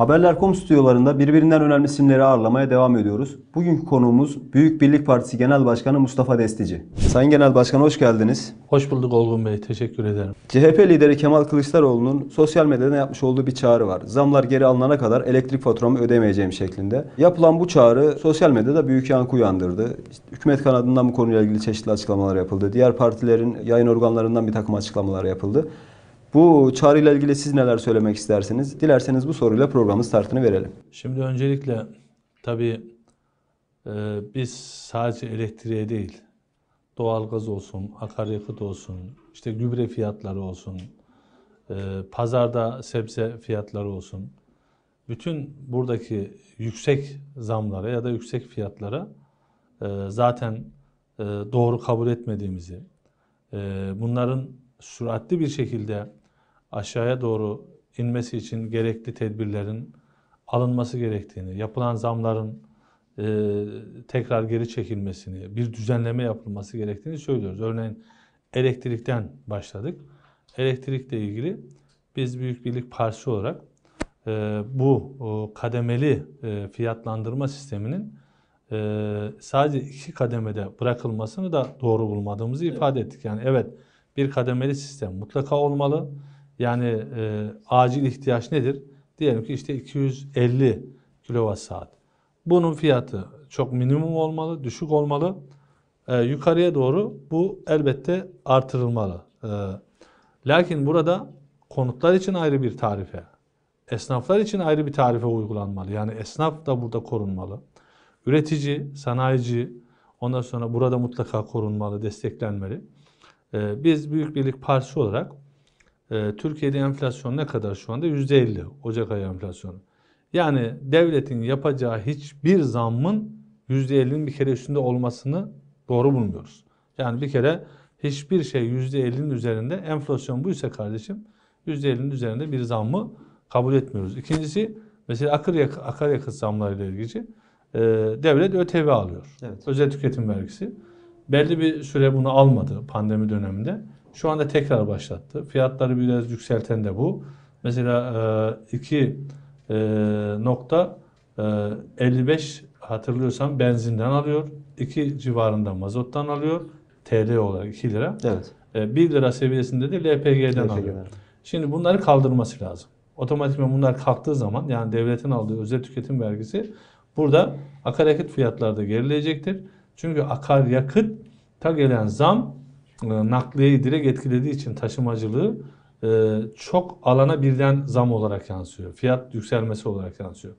Haberler.com stüdyolarında birbirinden önemli isimleri ağırlamaya devam ediyoruz. Bugünkü konuğumuz Büyük Birlik Partisi Genel Başkanı Mustafa Destici. Sayın Genel Başkan hoş geldiniz. Hoş bulduk Olgun Bey. Teşekkür ederim. CHP lideri Kemal Kılıçdaroğlu'nun sosyal medyada yapmış olduğu bir çağrı var. Zamlar geri alınana kadar elektrik faturamı ödemeyeceğim şeklinde. Yapılan bu çağrı sosyal medyada büyük yankı uyandırdı. İşte hükümet kanadından bu konuyla ilgili çeşitli açıklamalar yapıldı. Diğer partilerin yayın organlarından bir takım açıklamalar yapıldı. Bu çağrıyla ilgili siz neler söylemek istersiniz? Dilerseniz bu soruyla programın startını verelim. Şimdi öncelikle tabii e, biz sadece elektriğe değil, doğalgaz olsun, akaryakıt olsun, işte gübre fiyatları olsun, e, pazarda sebze fiyatları olsun. Bütün buradaki yüksek zamlara ya da yüksek fiyatlara e, zaten e, doğru kabul etmediğimizi, e, bunların süratli bir şekilde aşağıya doğru inmesi için gerekli tedbirlerin alınması gerektiğini, yapılan zamların e, tekrar geri çekilmesini, bir düzenleme yapılması gerektiğini söylüyoruz. Örneğin elektrikten başladık. Elektrikle ilgili biz Büyük Birlik Partisi olarak e, bu o, kademeli e, fiyatlandırma sisteminin e, sadece iki kademede bırakılmasını da doğru bulmadığımızı evet. ifade ettik. Yani evet bir kademeli sistem mutlaka olmalı. Yani e, acil ihtiyaç nedir? Diyelim ki işte 250 kilovat saat. Bunun fiyatı çok minimum olmalı, düşük olmalı. E, yukarıya doğru bu elbette artırılmalı. E, lakin burada konutlar için ayrı bir tarife, esnaflar için ayrı bir tarife uygulanmalı. Yani esnaf da burada korunmalı. Üretici, sanayici, ondan sonra burada mutlaka korunmalı, desteklenmeli. Ee, biz Büyük Birlik Partisi olarak ee, Türkiye'de enflasyon ne kadar şu anda? %50 Ocak ayı enflasyonu. Yani devletin yapacağı hiçbir zammın %50'nin bir kere üstünde olmasını doğru bulmuyoruz. Yani bir kere hiçbir şey %50'nin üzerinde enflasyon buysa kardeşim %50'nin üzerinde bir zammı kabul etmiyoruz. İkincisi mesela akaryakıt, akaryakıt zamlarıyla ilgili e, devlet ÖTV alıyor. Evet. Özel tüketim vergisi. Belli bir süre bunu almadı pandemi döneminde. Şu anda tekrar başlattı. Fiyatları biraz yükselten de bu. Mesela 2.55 e, e, e, hatırlıyorsam benzinden alıyor. 2 civarında mazottan alıyor. TL olarak 2 lira. Evet. 1 lira seviyesinde de LPG'den LPG. alıyor. Şimdi bunları kaldırması lazım. Otomatikman bunlar kalktığı zaman yani devletin aldığı özel tüketim vergisi burada akaryakıt fiyatları da gerileyecektir. Çünkü akaryakıt ta gelen zam e, nakliyeyi direkt etkilediği için taşımacılığı e, çok alana birden zam olarak yansıyor. Fiyat yükselmesi olarak yansıyor.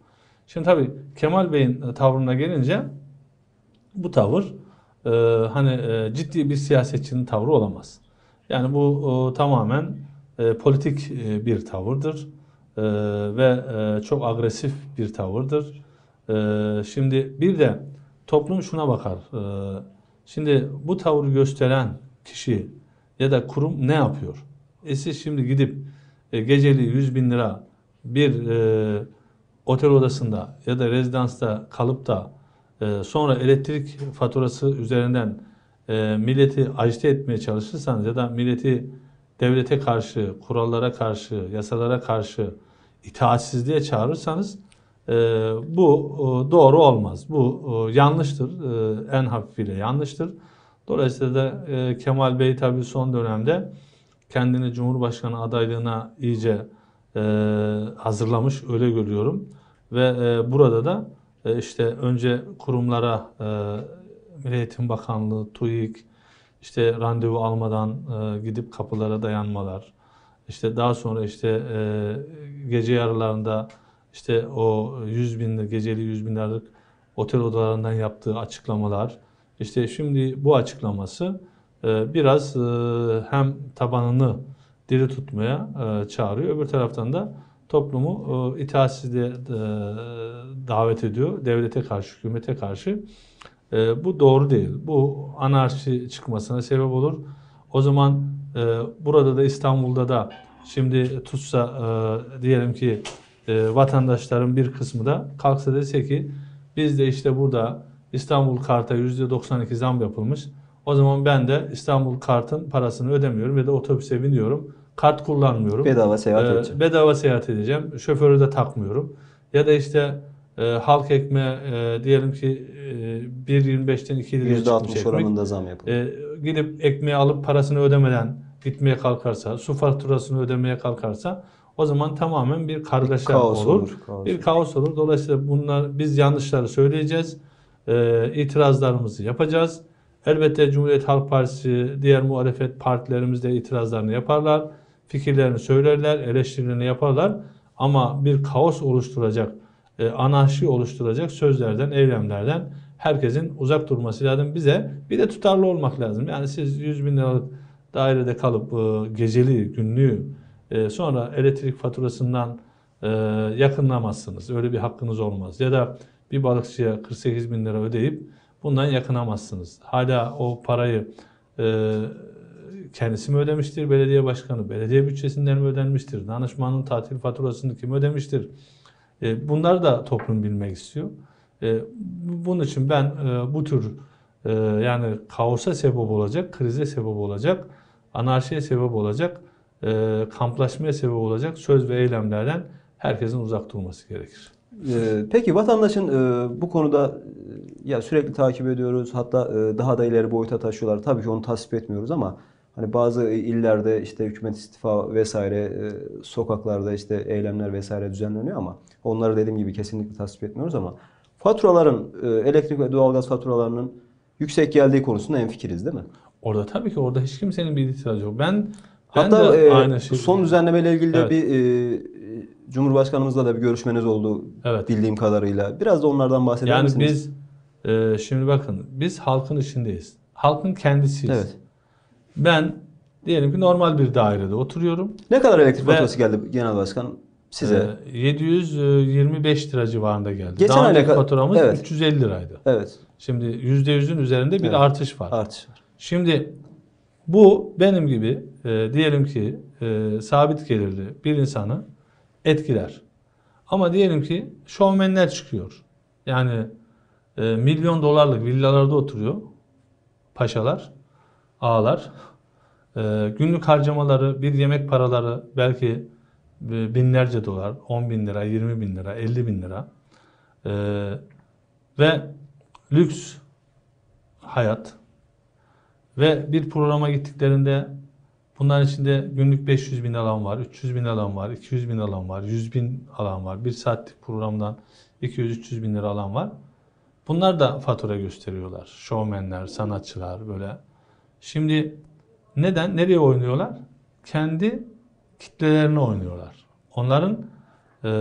Şimdi tabii Kemal Bey'in e, tavrına gelince bu tavır hani ciddi bir siyasetçinin tavrı olamaz. Yani bu tamamen politik bir tavırdır ve çok agresif bir tavırdır. Şimdi bir de toplum şuna bakar. Şimdi bu tavrı gösteren kişi ya da kurum ne yapıyor? E siz şimdi gidip e, geceli 100 bin lira bir e, otel odasında ya da rezidansta kalıp da e, sonra elektrik faturası üzerinden e, milleti acite etmeye çalışırsanız ya da milleti devlete karşı, kurallara karşı, yasalara karşı itaatsizliğe çağırırsanız e, bu e, doğru olmaz. Bu e, yanlıştır. E, en hafifiyle yanlıştır. Dolayısıyla da e, Kemal Bey tabii son dönemde kendini Cumhurbaşkanı adaylığına iyice e, hazırlamış öyle görüyorum. Ve e, burada da e, işte önce kurumlara e, Milli Eğitim Bakanlığı, TÜİK işte randevu almadan e, gidip kapılara dayanmalar. İşte daha sonra işte e, gece yarılarında işte o 100 binli geceli 100 binlerlik otel odalarından yaptığı açıklamalar. İşte şimdi bu açıklaması e, biraz e, hem tabanını diri tutmaya e, çağırıyor. Öbür taraftan da toplumu itaatsizliğe davet ediyor. Devlete karşı, hükümete karşı. Bu doğru değil. Bu anarşi çıkmasına sebep olur. O zaman burada da İstanbul'da da şimdi tutsa diyelim ki vatandaşların bir kısmı da kalksa dese ki biz de işte burada İstanbul Kart'a %92 zam yapılmış. O zaman ben de İstanbul Kart'ın parasını ödemiyorum ve de otobüse biniyorum. Kart kullanmıyorum. Bedava seyahat ee, edeceğim. Bedava seyahat edeceğim. Şoförü de takmıyorum. Ya da işte e, halk ekme e, diyelim ki e, 1.25'ten 2 liraya çıkmış ekmek. oranında zam yapıldı. E, gidip ekmeği alıp parasını ödemeden gitmeye kalkarsa, su faturasını ödemeye kalkarsa o zaman tamamen bir kargaşa bir kaos olur. olur kaos bir kaos olur. Dolayısıyla bunlar biz yanlışları söyleyeceğiz e, itirazlarımızı yapacağız. Elbette Cumhuriyet Halk Partisi, diğer muhalefet partilerimiz de itirazlarını yaparlar. Fikirlerini söylerler, eleştirilerini yaparlar. Ama bir kaos oluşturacak, e, anarşi oluşturacak sözlerden, eylemlerden herkesin uzak durması lazım. Bize bir de tutarlı olmak lazım. Yani siz 100 bin liralık dairede kalıp e, geceli, günlüğü e, sonra elektrik faturasından e, yakınlamazsınız. Öyle bir hakkınız olmaz. Ya da bir balıkçıya 48 bin lira ödeyip bundan yakınamazsınız. Hala o parayı e, kendisi mi ödemiştir, belediye başkanı, belediye bütçesinden mi ödenmiştir, danışmanın tatil faturasını kim ödemiştir? E, bunlar da toplum bilmek istiyor. E, bunun için ben e, bu tür e, yani kaosa sebep olacak, krize sebep olacak, anarşiye sebep olacak, e, kamplaşmaya sebep olacak söz ve eylemlerden herkesin uzak durması gerekir. Ee, peki vatandaşın e, bu konuda e, ya sürekli takip ediyoruz. Hatta e, daha da ileri boyuta taşıyorlar. Tabii ki onu tasvip etmiyoruz ama hani bazı e, illerde işte hükümet istifa vesaire e, sokaklarda işte eylemler vesaire düzenleniyor ama onları dediğim gibi kesinlikle tasvip etmiyoruz ama faturaların e, elektrik ve doğalgaz faturalarının yüksek geldiği konusunda en fikiriz değil mi? Orada tabii ki orada hiç kimsenin bir itirazı yok. Ben, ben Hatta de e, aynı şey son düzenleme ile ilgili evet. de bir e, Cumhurbaşkanımızla da bir görüşmeniz oldu evet. bildiğim kadarıyla. Biraz da onlardan bahseder yani misiniz? Yani biz e, şimdi bakın biz halkın içindeyiz. Halkın kendisiyiz. Evet. Ben diyelim ki normal bir dairede oturuyorum. Ne kadar elektrik faturası geldi genel başkan size? E, 725 e, lira civarında geldi. Geçen Daha önceki faturamız evet. 350 liraydı. Evet. Şimdi %100'ün üzerinde bir evet. artış var. Artış var. Şimdi bu benim gibi e, diyelim ki e, sabit gelirli bir insanı etkiler. Ama diyelim ki şovmenler çıkıyor. Yani e, milyon dolarlık villalarda oturuyor paşalar, ağalar. E, günlük harcamaları, bir yemek paraları belki e, binlerce dolar, 10 bin lira, 20 bin lira, 50 bin lira. E, ve lüks hayat ve bir programa gittiklerinde Bunların içinde günlük 500 bin alan var, 300 bin alan var, 200 bin alan var, 100 bin alan var. Bir saatlik programdan 200-300 bin lira alan var. Bunlar da fatura gösteriyorlar. Şovmenler, sanatçılar böyle. Şimdi neden? Nereye oynuyorlar? Kendi kitlelerine oynuyorlar. Onların e,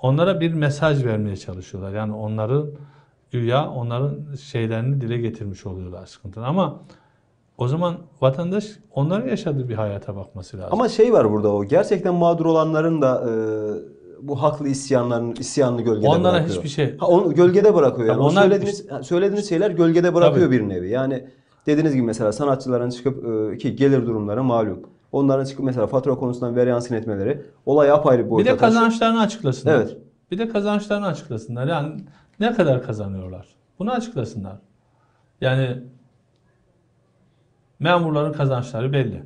onlara bir mesaj vermeye çalışıyorlar. Yani onların güya onların şeylerini dile getirmiş oluyorlar sıkıntını. Ama o zaman vatandaş onların yaşadığı bir hayata bakması lazım. Ama şey var burada o gerçekten mağdur olanların da e, bu haklı isyanların isyanını gölgede Onlara bırakıyor. Onlara hiçbir şey. Ha, onu gölgede bırakıyor yani. onlar... O söylediğiniz, söylediğiniz şeyler gölgede bırakıyor Tabii. bir nevi. Yani dediğiniz gibi mesela sanatçıların çıkıp e, ki gelir durumları malum. Onların çıkıp mesela fatura konusundan varyansın etmeleri olay apayrı bir boyuta Bir de kazançlarını açıklasınlar. Evet. Bir de kazançlarını açıklasınlar. Yani ne kadar kazanıyorlar? Bunu açıklasınlar. Yani Memurların kazançları belli.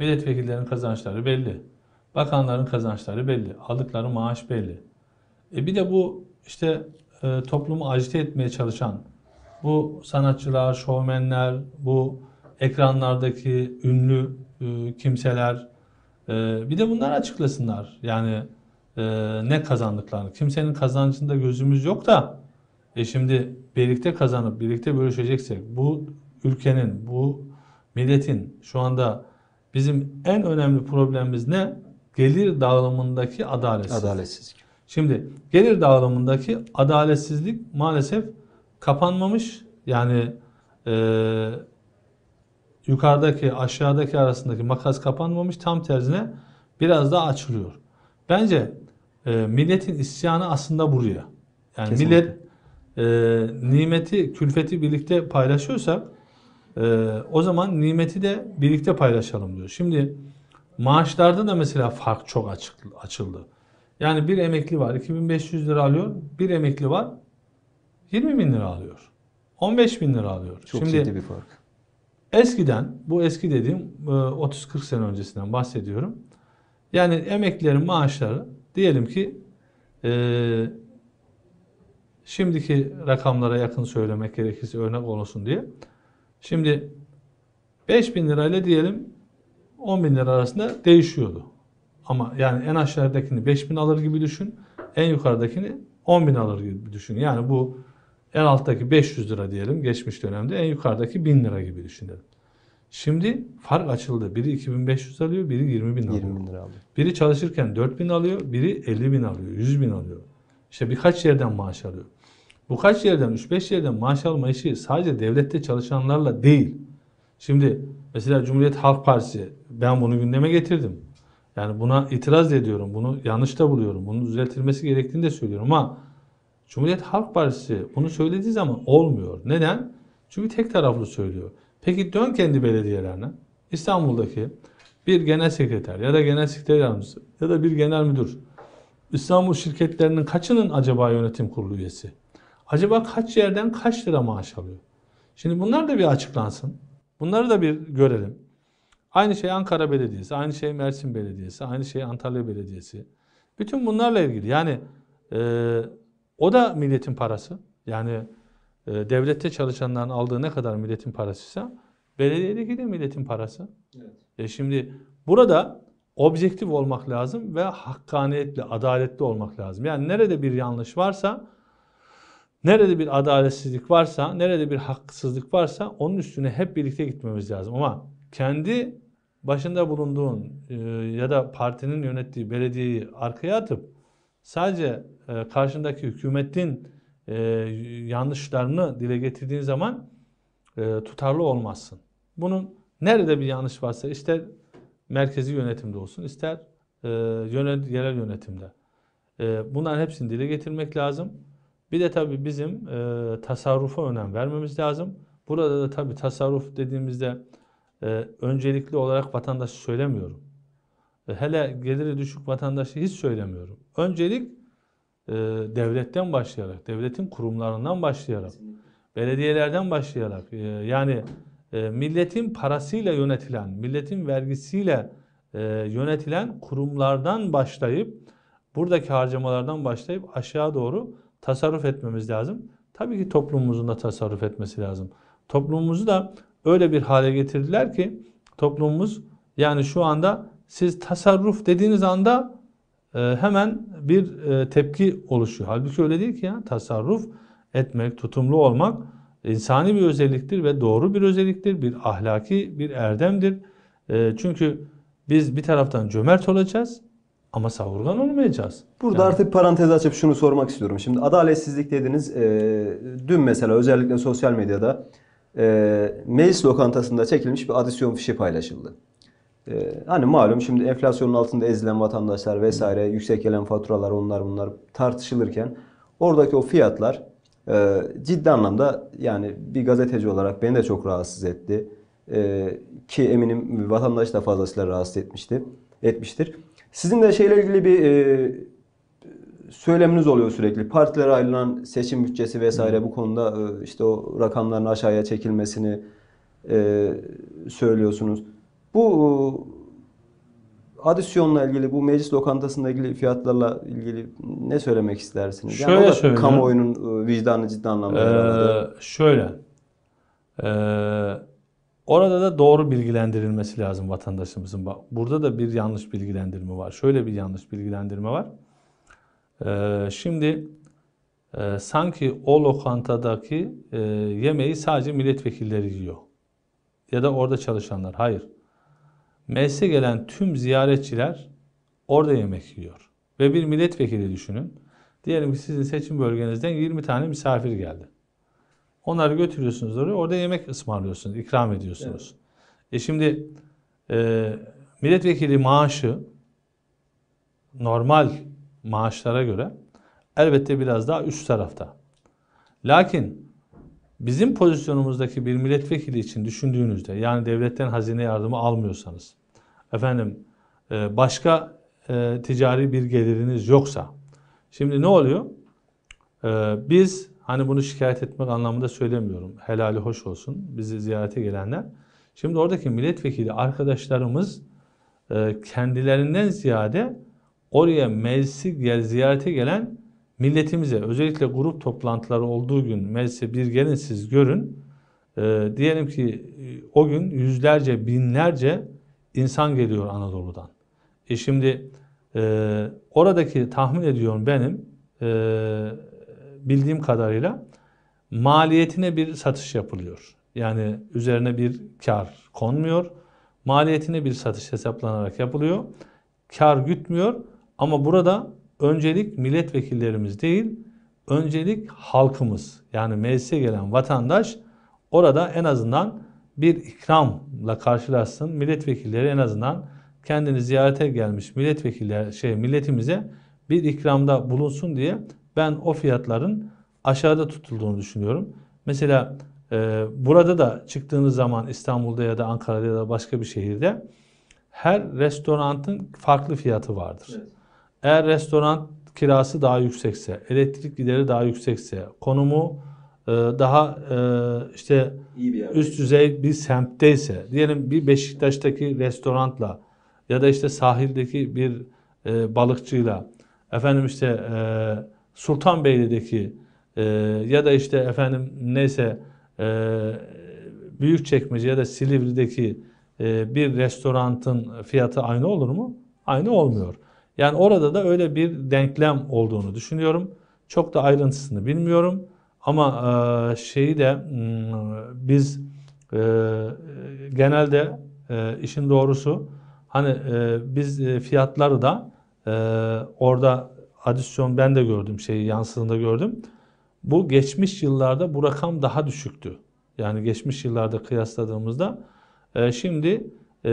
Milletvekillerinin kazançları belli. Bakanların kazançları belli. Aldıkları maaş belli. E bir de bu işte e, toplumu acite etmeye çalışan bu sanatçılar, şovmenler, bu ekranlardaki ünlü e, kimseler e, bir de bunlar açıklasınlar. Yani e, ne kazandıklarını. Kimsenin kazancında gözümüz yok da e şimdi birlikte kazanıp birlikte bölüşeceksek bu ülkenin, bu milletin şu anda bizim en önemli problemimiz ne? Gelir dağılımındaki adaletsizlik. adaletsizlik. Şimdi gelir dağılımındaki adaletsizlik maalesef kapanmamış. Yani e, yukarıdaki aşağıdaki arasındaki makas kapanmamış. Tam tersine biraz daha açılıyor. Bence e, milletin isyanı aslında buraya. Yani Kesinlikle. millet e, nimeti, külfeti birlikte paylaşıyorsak e, o zaman nimeti de birlikte paylaşalım diyor. Şimdi maaşlarda da mesela fark çok açıldı. Yani bir emekli var 2500 lira alıyor, bir emekli var 20 bin lira alıyor. 15 bin lira alıyor. Çok Şimdi, ciddi bir fark. Eskiden, bu eski dediğim 30-40 e, sene öncesinden bahsediyorum. Yani emeklilerin maaşları diyelim ki e, şimdiki rakamlara yakın söylemek gerekirse örnek olsun diye Şimdi 5000 lirayla diyelim 10 bin lira arasında değişiyordu. Ama yani en aşağıdakini 5 bin alır gibi düşün. En yukarıdakini 10 bin alır gibi düşün. Yani bu en alttaki 500 lira diyelim geçmiş dönemde en yukarıdaki 1000 lira gibi düşünelim. Şimdi fark açıldı. Biri 2500 alıyor, biri 20 bin alıyor. 20 bin lira alıyor. Biri çalışırken 4 bin alıyor, biri 50 bin alıyor, 100 bin alıyor. İşte birkaç yerden maaş alıyor. Bu kaç yerden, 3-5 yerden maaş alma işi sadece devlette çalışanlarla değil. Şimdi mesela Cumhuriyet Halk Partisi ben bunu gündeme getirdim. Yani buna itiraz ediyorum. Bunu yanlış da buluyorum. Bunun düzeltilmesi gerektiğini de söylüyorum ama Cumhuriyet Halk Partisi bunu söylediği zaman olmuyor. Neden? Çünkü tek taraflı söylüyor. Peki dön kendi belediyelerine. İstanbul'daki bir genel sekreter ya da genel sekreter yardımcısı ya da bir genel müdür İstanbul şirketlerinin kaçının acaba yönetim kurulu üyesi? Acaba kaç yerden kaç lira maaş alıyor? Şimdi bunlar da bir açıklansın. Bunları da bir görelim. Aynı şey Ankara Belediyesi, aynı şey Mersin Belediyesi, aynı şey Antalya Belediyesi. Bütün bunlarla ilgili yani e, o da milletin parası. Yani e, devlette çalışanların aldığı ne kadar milletin parasıysa belediyedeki de milletin parası. Evet. E şimdi burada objektif olmak lazım ve hakkaniyetli, adaletli olmak lazım. Yani nerede bir yanlış varsa Nerede bir adaletsizlik varsa, nerede bir haksızlık varsa onun üstüne hep birlikte gitmemiz lazım. Ama kendi başında bulunduğun e, ya da partinin yönettiği belediyeyi arkaya atıp sadece e, karşındaki hükümetin e, yanlışlarını dile getirdiğin zaman e, tutarlı olmazsın. Bunun nerede bir yanlış varsa ister merkezi yönetimde olsun ister yönet, yerel yönetimde. bunların hepsini dile getirmek lazım. Bir de tabii bizim e, tasarrufa önem vermemiz lazım. Burada da tabii tasarruf dediğimizde e, öncelikli olarak vatandaşı söylemiyorum. E, hele geliri düşük vatandaşı hiç söylemiyorum. Öncelik e, devletten başlayarak, devletin kurumlarından başlayarak, belediyelerden başlayarak e, yani e, milletin parasıyla yönetilen, milletin vergisiyle e, yönetilen kurumlardan başlayıp buradaki harcamalardan başlayıp aşağı doğru tasarruf etmemiz lazım. Tabii ki toplumumuzun da tasarruf etmesi lazım. Toplumumuzu da öyle bir hale getirdiler ki toplumumuz yani şu anda siz tasarruf dediğiniz anda e, hemen bir e, tepki oluşuyor. Halbuki öyle değil ki ya. Tasarruf etmek, tutumlu olmak insani bir özelliktir ve doğru bir özelliktir. Bir ahlaki bir erdemdir. E, çünkü biz bir taraftan cömert olacağız ama savurgan olmayacağız. Burada yani. artık parantez açıp şunu sormak istiyorum. Şimdi adaletsizlik dediniz. E, dün mesela özellikle sosyal medyada e, meclis lokantasında çekilmiş bir adisyon fişi paylaşıldı. E, hani malum şimdi enflasyonun altında ezilen vatandaşlar vesaire, yüksek gelen faturalar onlar bunlar tartışılırken oradaki o fiyatlar e, ciddi anlamda yani bir gazeteci olarak beni de çok rahatsız etti. E, ki eminim vatandaş da fazlasıyla rahatsız etmişti etmiştir. Sizin de şeyle ilgili bir e, söyleminiz oluyor sürekli. Partilere ayrılan seçim bütçesi vesaire bu konuda e, işte o rakamların aşağıya çekilmesini e, söylüyorsunuz. Bu e, adisyonla ilgili, bu meclis lokantasında ilgili fiyatlarla ilgili ne söylemek istersiniz? Şöyle yani o da söyleyeyim. kamuoyunun e, vicdanı ciddi anlamda. Ee, şöyle. Ee, Orada da doğru bilgilendirilmesi lazım vatandaşımızın. Burada da bir yanlış bilgilendirme var. Şöyle bir yanlış bilgilendirme var. Ee, şimdi e, sanki o lokantadaki e, yemeği sadece milletvekilleri yiyor. Ya da orada çalışanlar. Hayır. Meclise gelen tüm ziyaretçiler orada yemek yiyor. Ve bir milletvekili düşünün. Diyelim ki sizin seçim bölgenizden 20 tane misafir geldi. Onları götürüyorsunuz oraya. Orada yemek ısmarlıyorsunuz, ikram ediyorsunuz. Evet. E şimdi e, milletvekili maaşı normal maaşlara göre elbette biraz daha üst tarafta. Lakin bizim pozisyonumuzdaki bir milletvekili için düşündüğünüzde yani devletten hazine yardımı almıyorsanız efendim e, başka e, ticari bir geliriniz yoksa şimdi ne oluyor? E, biz Hani bunu şikayet etmek anlamında söylemiyorum. Helali hoş olsun bizi ziyarete gelenler. Şimdi oradaki milletvekili arkadaşlarımız e, kendilerinden ziyade oraya meclisi ziyarete gelen milletimize özellikle grup toplantıları olduğu gün meclise bir gelin siz görün. E, diyelim ki e, o gün yüzlerce binlerce insan geliyor Anadolu'dan. E şimdi e, oradaki tahmin ediyorum benim e, bildiğim kadarıyla maliyetine bir satış yapılıyor. Yani üzerine bir kar konmuyor. Maliyetine bir satış hesaplanarak yapılıyor. Kar gütmüyor ama burada öncelik milletvekillerimiz değil, öncelik halkımız. Yani meclise gelen vatandaş orada en azından bir ikramla karşılaşsın. Milletvekilleri en azından kendini ziyarete gelmiş milletvekiller şey milletimize bir ikramda bulunsun diye ben o fiyatların aşağıda tutulduğunu düşünüyorum. Mesela e, burada da çıktığınız zaman İstanbul'da ya da Ankara'da ya da başka bir şehirde her restoranın farklı fiyatı vardır. Evet. Eğer restoran kirası daha yüksekse, elektrik gideri daha yüksekse, konumu e, daha e, işte İyi bir yerde. üst düzey bir semtteyse, diyelim bir Beşiktaş'taki restoranla ya da işte sahildeki bir e, balıkçıyla, efendim işte e, Sultanbeyli'deki e, ya da işte efendim neyse e, Büyükçekmece ya da Silivri'deki e, bir restorantın fiyatı aynı olur mu? Aynı olmuyor. Yani orada da öyle bir denklem olduğunu düşünüyorum. Çok da ayrıntısını bilmiyorum. Ama e, şeyi de hmm, biz e, genelde e, işin doğrusu hani e, biz e, fiyatları da e, orada adisyon ben de gördüm şeyi yansıdığında gördüm. Bu geçmiş yıllarda bu rakam daha düşüktü. Yani geçmiş yıllarda kıyasladığımızda e, şimdi e,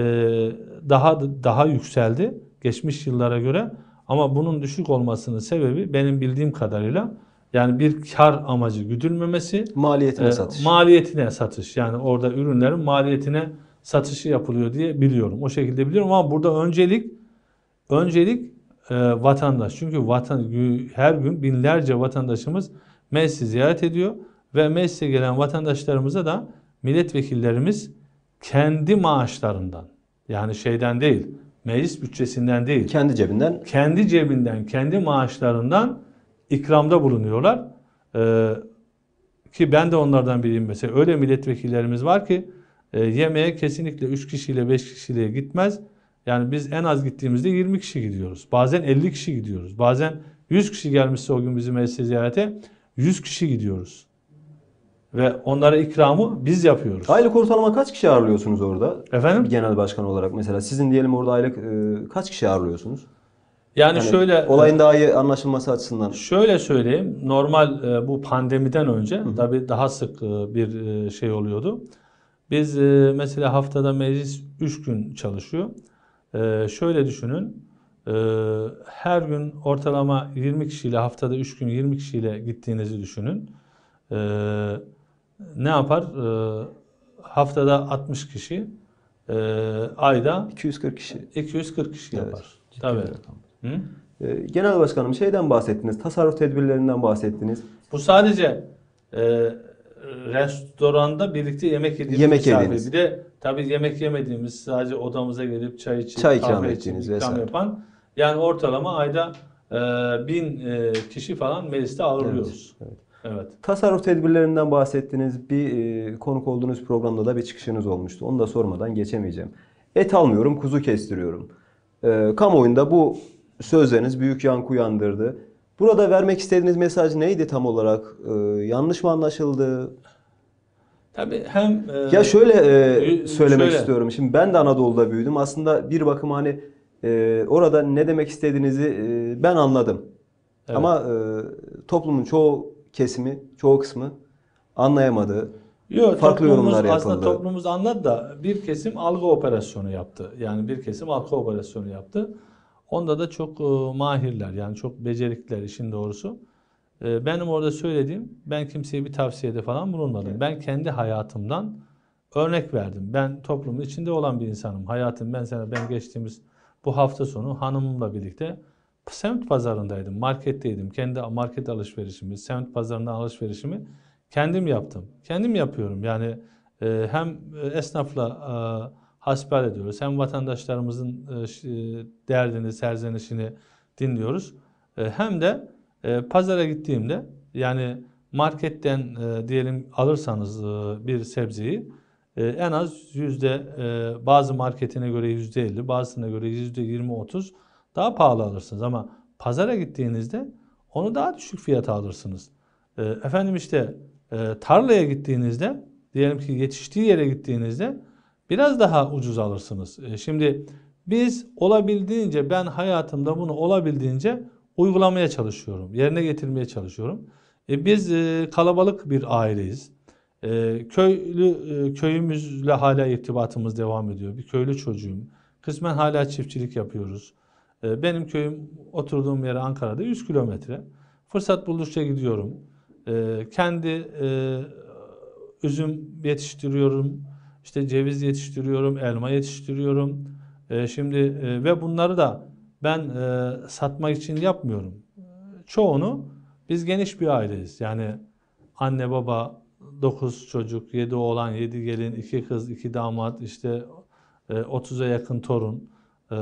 daha daha yükseldi geçmiş yıllara göre. Ama bunun düşük olmasının sebebi benim bildiğim kadarıyla yani bir kar amacı güdülmemesi. Maliyetine e, satış. Maliyetine satış. Yani orada ürünlerin maliyetine satışı yapılıyor diye biliyorum. O şekilde biliyorum ama burada öncelik öncelik e, vatandaş. Çünkü vatan, her gün binlerce vatandaşımız meclisi ziyaret ediyor ve meclise gelen vatandaşlarımıza da milletvekillerimiz kendi maaşlarından yani şeyden değil meclis bütçesinden değil. Kendi cebinden. Kendi cebinden, kendi maaşlarından ikramda bulunuyorlar. Ee, ki ben de onlardan biriyim mesela. Öyle milletvekillerimiz var ki e, yemeğe kesinlikle 3 kişiyle 5 kişiyle gitmez. Yani biz en az gittiğimizde 20 kişi gidiyoruz. Bazen 50 kişi gidiyoruz. Bazen 100 kişi gelmişse o gün bizim meclise ziyarete 100 kişi gidiyoruz. Ve onlara ikramı biz yapıyoruz. Aylık ortalama kaç kişi ağırlıyorsunuz orada? Efendim? Genel başkan olarak mesela sizin diyelim orada aylık e, kaç kişi ağırlıyorsunuz? Yani hani şöyle olayın e, daha iyi anlaşılması açısından. Şöyle söyleyeyim. Normal e, bu pandemiden önce Hı. tabii daha sık e, bir e, şey oluyordu. Biz e, mesela haftada meclis 3 gün çalışıyor e, şöyle düşünün. E, her gün ortalama 20 kişiyle haftada 3 gün 20 kişiyle gittiğinizi düşünün. E, ne yapar? E, haftada 60 kişi, e, ayda 240 kişi. 240 kişi yapar. Tabii. Hı? Genel Başkanım şeyden bahsettiniz, tasarruf tedbirlerinden bahsettiniz. Bu sadece e, ee, restoranda birlikte yemek yediğimiz yemek misafir. Yediğiniz. Bir de tabii yemek yemediğimiz sadece odamıza gelip çay içip çay ikram ettiğiniz vesaire. yapan yani ortalama ayda e, bin e, kişi falan mecliste ağırlıyoruz. Evet, evet. evet. Tasarruf tedbirlerinden bahsettiğiniz bir e, konuk olduğunuz programda da bir çıkışınız olmuştu. Onu da sormadan geçemeyeceğim. Et almıyorum, kuzu kestiriyorum. E, kamuoyunda bu sözleriniz büyük yankı uyandırdı. Burada vermek istediğiniz mesaj neydi tam olarak? Ee, yanlış mı anlaşıldı? Tabii hem e, Ya şöyle e, ee, söylemek şöyle. istiyorum. Şimdi ben de Anadolu'da büyüdüm. Aslında bir bakıma hani e, orada ne demek istediğinizi e, ben anladım. Evet. Ama e, toplumun çoğu kesimi, çoğu kısmı anlayamadı. Yok, farklı yorumlar yapıldı. Aslında toplumumuz anladı da bir kesim algı operasyonu yaptı. Yani bir kesim algı operasyonu yaptı. Onda da çok e, mahirler yani çok becerikliler işin doğrusu. E, benim orada söylediğim ben kimseye bir tavsiyede falan bulunmadım. Evet. Ben kendi hayatımdan örnek verdim. Ben toplumun içinde olan bir insanım. Hayatım ben sana ben geçtiğimiz bu hafta sonu hanımımla birlikte semt pazarındaydım. Marketteydim. Kendi market alışverişimi, semt pazarında alışverişimi kendim yaptım. Kendim yapıyorum. Yani e, hem esnafla hasbihal ediyoruz. Hem vatandaşlarımızın e, e, derdini, serzenişini dinliyoruz. E, hem de pazara gittiğimde yani marketten diyelim alırsanız bir sebzeyi en az yüzde bazı marketine göre yüzde 50, bazısına göre yüzde 20-30 daha pahalı alırsınız. Ama pazara gittiğinizde onu daha düşük fiyata alırsınız. Efendim işte tarlaya gittiğinizde diyelim ki yetiştiği yere gittiğinizde biraz daha ucuz alırsınız. E, şimdi biz olabildiğince ben hayatımda bunu olabildiğince uygulamaya çalışıyorum. Yerine getirmeye çalışıyorum. E, biz e, kalabalık bir aileyiz. E, köylü e, köyümüzle hala irtibatımız devam ediyor. Bir köylü çocuğum. Kısmen hala çiftçilik yapıyoruz. E, benim köyüm oturduğum yere Ankara'da 100 kilometre. Fırsat buldukça gidiyorum. E, kendi e, üzüm yetiştiriyorum işte ceviz yetiştiriyorum, elma yetiştiriyorum. E, şimdi e, ve bunları da ben e, satmak için yapmıyorum. Çoğunu biz geniş bir aileyiz. Yani anne baba 9 çocuk, 7 oğlan, 7 gelin, 2 kız, 2 damat, işte 30'a e, yakın torun. E,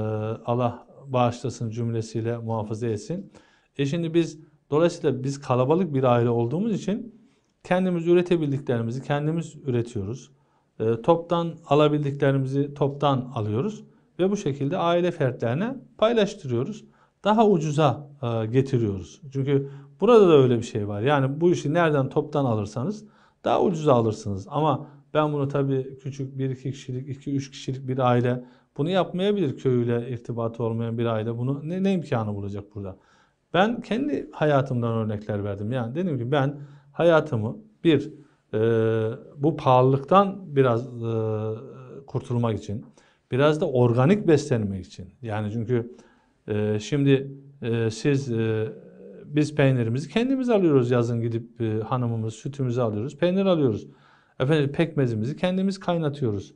Allah bağışlasın cümlesiyle muhafaza etsin. E şimdi biz dolayısıyla biz kalabalık bir aile olduğumuz için kendimiz üretebildiklerimizi kendimiz üretiyoruz. Ee, toptan alabildiklerimizi toptan alıyoruz ve bu şekilde aile fertlerine paylaştırıyoruz. Daha ucuza e, getiriyoruz. Çünkü burada da öyle bir şey var. Yani bu işi nereden toptan alırsanız daha ucuza alırsınız. Ama ben bunu tabii küçük 1-2 kişilik, iki üç kişilik bir aile bunu yapmayabilir. Köyüyle irtibatı olmayan bir aile bunu ne, ne imkanı bulacak burada? Ben kendi hayatımdan örnekler verdim. Yani dedim ki ben hayatımı bir e, bu pahalılıktan biraz e, kurtulmak için, biraz da organik beslenmek için. Yani çünkü e, şimdi e, siz e, biz peynirimizi kendimiz alıyoruz yazın gidip e, hanımımız sütümüzü alıyoruz, peynir alıyoruz. Efendim pekmezimizi kendimiz kaynatıyoruz.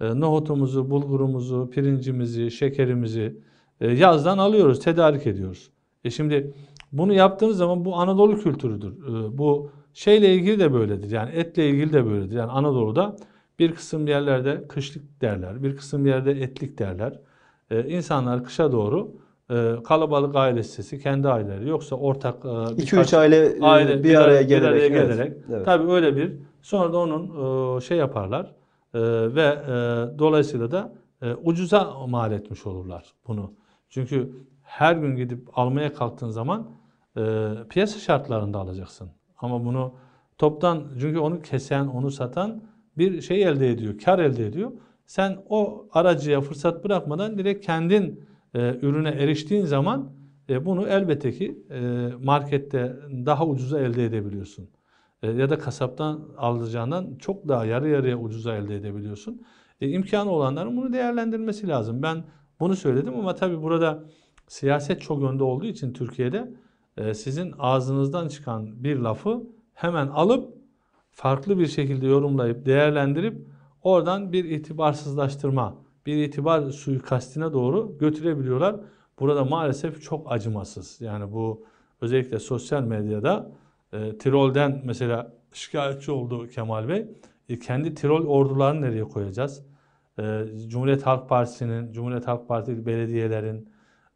E, nohutumuzu, bulgurumuzu, pirincimizi, şekerimizi e, yazdan alıyoruz, tedarik ediyoruz. E şimdi bunu yaptığınız zaman bu Anadolu kültürüdür. E, bu Şeyle ilgili de böyledir. Yani etle ilgili de böyledir. Yani Anadolu'da bir kısım yerlerde kışlık derler, bir kısım yerde etlik derler. Ee, insanlar kışa doğru e, kalabalık aile sitesi, kendi aileleri yoksa ortak 2-3 e, aile, e, aile bir, bir araya gelerek. Bir araya gelerek. Evet, evet. Tabii öyle bir. Sonra da onun e, şey yaparlar e, ve e, dolayısıyla da e, ucuza mal etmiş olurlar bunu. Çünkü her gün gidip almaya kalktığın zaman e, piyasa şartlarında alacaksın. Ama bunu toptan çünkü onu kesen, onu satan bir şey elde ediyor, kar elde ediyor. Sen o aracıya fırsat bırakmadan direkt kendin e, ürüne eriştiğin zaman e, bunu elbette ki e, markette daha ucuza elde edebiliyorsun. E, ya da kasaptan alacağından çok daha yarı yarıya ucuza elde edebiliyorsun. E, imkanı olanların bunu değerlendirmesi lazım. Ben bunu söyledim ama tabii burada siyaset çok önde olduğu için Türkiye'de ee, sizin ağzınızdan çıkan bir lafı hemen alıp farklı bir şekilde yorumlayıp değerlendirip oradan bir itibarsızlaştırma, bir itibar suikastine doğru götürebiliyorlar. Burada maalesef çok acımasız. Yani bu özellikle sosyal medyada e, Tirol'den mesela şikayetçi oldu Kemal Bey. E, kendi Tirol ordularını nereye koyacağız? E, Cumhuriyet Halk Partisi'nin, Cumhuriyet Halk Partisi belediyelerin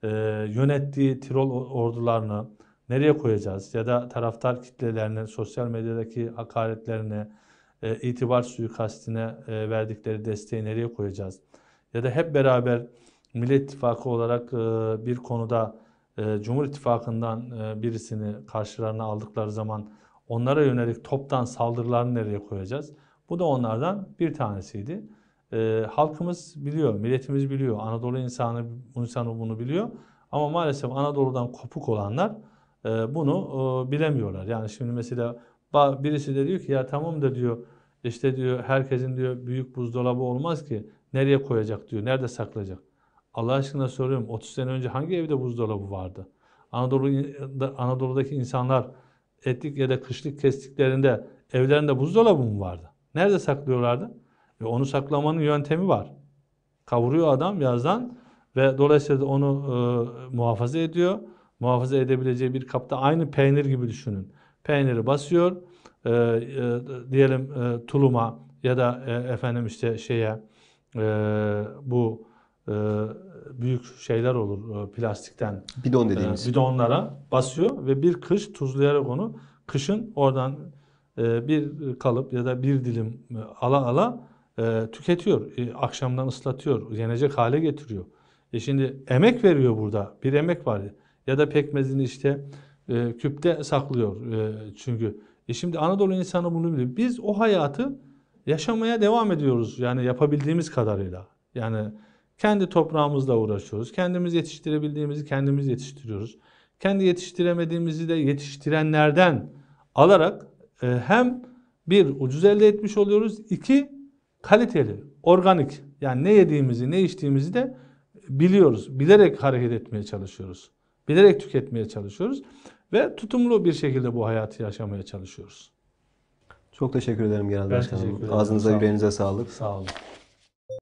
e, yönettiği Tirol ordularını, nereye koyacağız? Ya da taraftar kitlelerini, sosyal medyadaki hakaretlerini, e, itibar suikastine e, verdikleri desteği nereye koyacağız? Ya da hep beraber Millet İttifakı olarak e, bir konuda e, Cumhur İttifakı'ndan e, birisini karşılarına aldıkları zaman onlara yönelik toptan saldırılarını nereye koyacağız? Bu da onlardan bir tanesiydi. E, halkımız biliyor, milletimiz biliyor, Anadolu insanı, insanı bunu biliyor. Ama maalesef Anadolu'dan kopuk olanlar ee, bunu e, bilemiyorlar. Yani şimdi mesela birisi de diyor ki ya tamam da diyor işte diyor herkesin diyor büyük buzdolabı olmaz ki nereye koyacak diyor, nerede saklayacak. Allah aşkına soruyorum 30 sene önce hangi evde buzdolabı vardı? Anadolu'da, Anadolu'daki insanlar etlik ya da kışlık kestiklerinde evlerinde buzdolabı mı vardı? Nerede saklıyorlardı? E onu saklamanın yöntemi var. Kavuruyor adam yazdan ve dolayısıyla onu e, muhafaza ediyor muhafaza edebileceği bir kapta aynı peynir gibi düşünün. Peyniri basıyor e, e, diyelim e, tuluma ya da e, efendim işte şeye e, bu e, büyük şeyler olur e, plastikten bidon e, dediğimiz e, bidonlara basıyor ve bir kış tuzlayarak onu kışın oradan e, bir kalıp ya da bir dilim e, ala ala e, tüketiyor. E, akşamdan ıslatıyor, yenecek hale getiriyor. E şimdi emek veriyor burada. Bir emek var ya da pekmezini işte e, küpte saklıyor e, çünkü. E şimdi Anadolu insanı bunu biliyor. Biz o hayatı yaşamaya devam ediyoruz yani yapabildiğimiz kadarıyla. Yani kendi toprağımızla uğraşıyoruz. Kendimiz yetiştirebildiğimizi kendimiz yetiştiriyoruz. Kendi yetiştiremediğimizi de yetiştirenlerden alarak e, hem bir ucuz elde etmiş oluyoruz. iki kaliteli, organik yani ne yediğimizi ne içtiğimizi de biliyoruz. Bilerek hareket etmeye çalışıyoruz bilerek tüketmeye çalışıyoruz ve tutumlu bir şekilde bu hayatı yaşamaya çalışıyoruz. Çok teşekkür ederim genel başkanım. Ağzınıza sağ yüreğinize sağlık. Sağ olun.